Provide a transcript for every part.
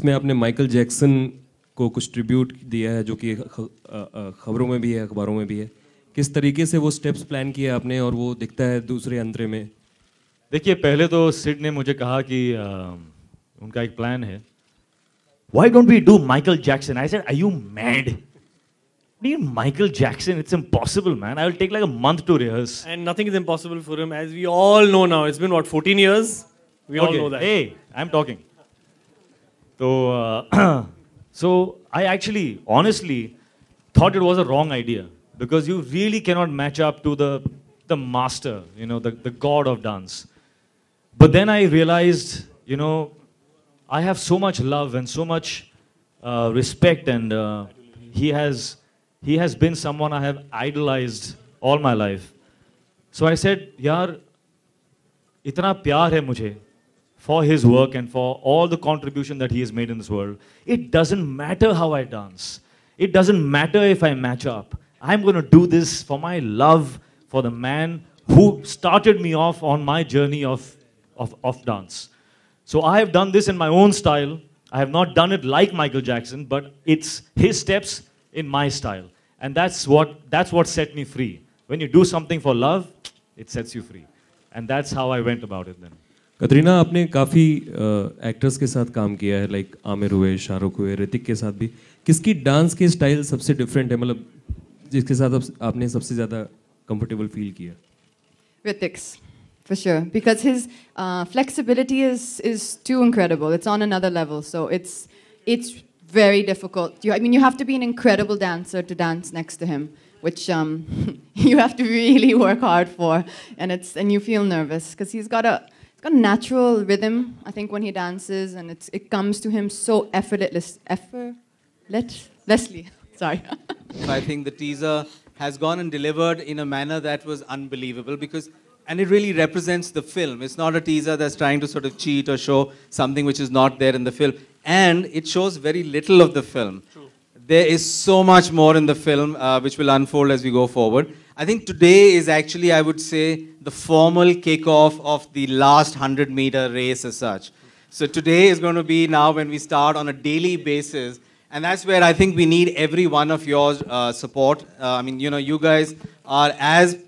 जिसमें आपने Michael Jackson को कुछ ट्रिब्यूट दिया है जो कि खबरों में भी है अखबारों में भी है किस तरीके से वो स्टेप्स प्लान किए आपने और वो दिखता है दूसरे अंतरे में देखिए पहले तो सिड ने मुझे कहा कि आ, उनका एक प्लान है why don't we do Michael Jackson I said I you mad Need Michael Jackson. It's impossible, man. I will take like a month to rehearse. And nothing is impossible for him, as we all know now. It's been what 14 years. We okay. all know that. Hey, I'm talking. So, uh, so I actually, honestly, thought it was a wrong idea because you really cannot match up to the the master, you know, the, the god of dance. But then I realized, you know, I have so much love and so much uh, respect, and uh, he has he has been someone I have idolized all my life. So I said, यार इतना प्यार है मुझे for his work and for all the contribution that he has made in this world. It doesn't matter how I dance. It doesn't matter if I match up. I'm going to do this for my love for the man who started me off on my journey of, of, of dance. So I have done this in my own style. I have not done it like Michael Jackson, but it's his steps in my style. And that's what, that's what set me free. When you do something for love, it sets you free. And that's how I went about it then. Katrina आपने काफ़ी actors के साथ काम किया है like Aamir हुए शाहरुख हुए ऋतिक के साथ भी किसकी डांस की स्टाइल सबसे डिफरेंट है मतलब जिसके साथ आप, आपने सबसे ज़्यादा कंफर्टेबल फील किया Ritik's, for sure, because his uh, flexibility is is too incredible. It's on another level. So it's it's very difficult. You, I mean, you have to be an incredible dancer to dance next to him, which um, you have to really work hard for, and it's and you feel nervous because he's got a it's got a natural rhythm, I think, when he dances, and it's, it comes to him so effortless, effortlessly. Sorry. I think the teaser has gone and delivered in a manner that was unbelievable because, and it really represents the film. It's not a teaser that's trying to sort of cheat or show something which is not there in the film. And it shows very little of the film. True. There is so much more in the film uh, which will unfold as we go forward. I think today is actually, I would say, the formal kickoff of the last 100 meter race as such. So today is going to be now when we start on a daily basis. And that's where I think we need every one of your uh, support. Uh, I mean, you know, you guys are as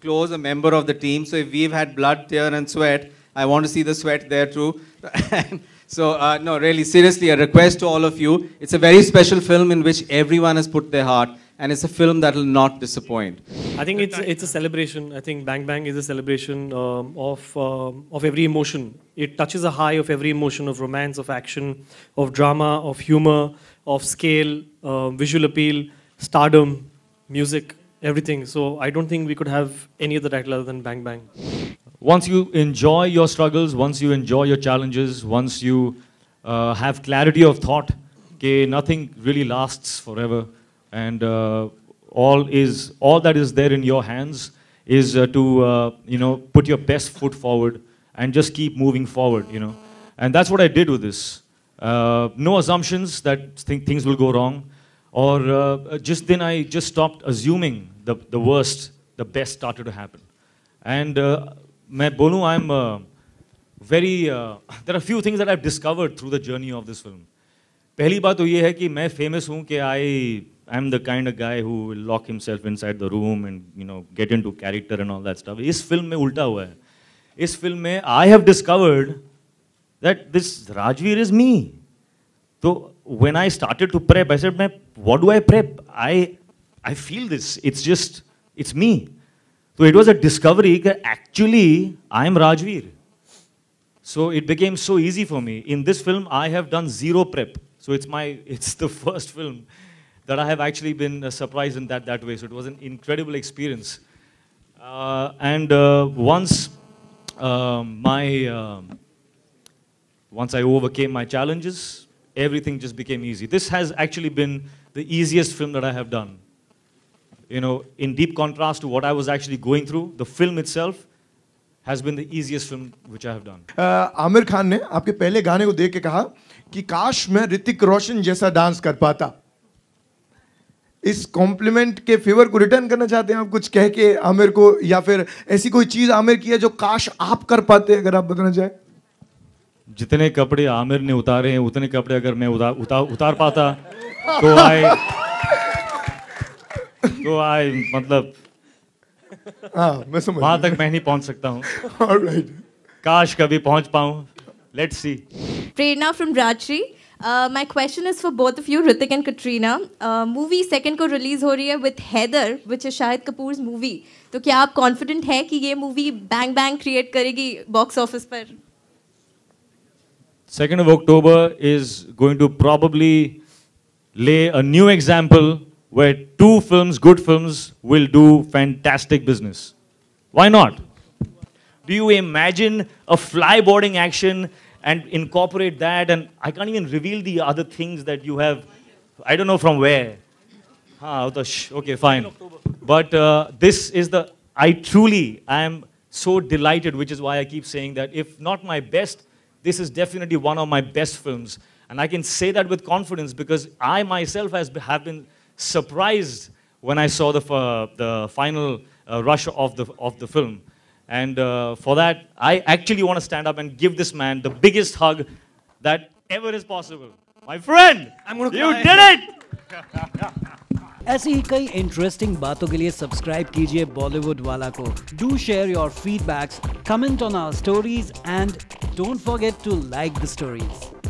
close a member of the team. So if we've had blood, tear, and sweat, I want to see the sweat there too. so, uh, no, really, seriously, a request to all of you. It's a very special film in which everyone has put their heart and it's a film that will not disappoint. I think it's it's a celebration. I think Bang Bang is a celebration um, of um, of every emotion. It touches a high of every emotion of romance, of action, of drama, of humor, of scale, uh, visual appeal, stardom, music, everything. So I don't think we could have any other title other than Bang Bang. Once you enjoy your struggles, once you enjoy your challenges, once you uh, have clarity of thought, okay, nothing really lasts forever and uh, all is all that is there in your hands is uh, to uh, you know put your best foot forward and just keep moving forward. You know, and that's what I did with this. no assumptions that th things will go wrong, or just then I just stopped assuming the the worst. The best started to happen, and मैं बोलूँ I am very there are few things that I've discovered through the journey of this पहली बात तो ये है कि मैं famous हूँ कि आई I'm the kind of guy who will lock himself inside the room and you know get into character and all that stuff. This film me उल्टा हुआ है film, फिल्म में I have discovered that this Rajveer is me when I started to prep, I said, what do I prep? I, I feel this. It's just, it's me. So it was a discovery that actually I am Rajveer. So it became so easy for me. In this film, I have done zero prep. So it's my, it's the first film that I have actually been uh, surprised in that, that way. So it was an incredible experience. Uh, and uh, once um, my um, once I overcame my challenges, everything just became easy. This has actually been the easiest film that I have done. You know, in deep contrast to what I was actually going through, the film itself has been the easiest film which I have done. Uh, Aamir Khan ने आपके पहले गाने को देख के कहा कि काश मैं ऋतिक रोशन जैसा डांस इस कॉम्प्लीमेंट के फेवर को रिटर्न करना चाहते हैं आप कुछ कह के आमिर को या फिर ऐसी कोई चीज़ आमिर की है जो काश आप कर पाते अगर आप बताना चाहें जितने कपड़े आमिर ने उतारे हैं उतने कपड़े अगर मैं उतार उतार, उतार पाता तो आई तो आई मतलब हाँ, वहां तक मैं नहीं पहुंच सकता हूँ right. काश कभी पहुंच पाऊं let's see Prerna from Rajshri Uh, my question is for both of you, Ritik and Katrina. Uh, movie second co release ho with Heather, which is Shahid Kapoor's movie. So, kya aap confident hai ki ye movie bang bang create karegi box office Second of October is going to probably lay a new example where two films, good films, will do fantastic business. Why not? Do you imagine a flyboarding action and incorporate that. And I can't even reveal the other things that you have. I don't know from where. okay, fine. But uh, this is the, I truly I am so delighted, which is why I keep saying that if not my best, this is definitely one of my best films. And I can say that with confidence because I myself has, have been surprised when I saw the, uh, the final uh, rush of the, of the film. And uh, for that, I actually want to stand up and give this man the biggest hug that ever is possible. My friend, you did it! ऐसी ही कई interesting बातों के लिए subscribe कीजिए बॉलीवुड वाला को do share your feedbacks comment on our stories and don't forget to like the stories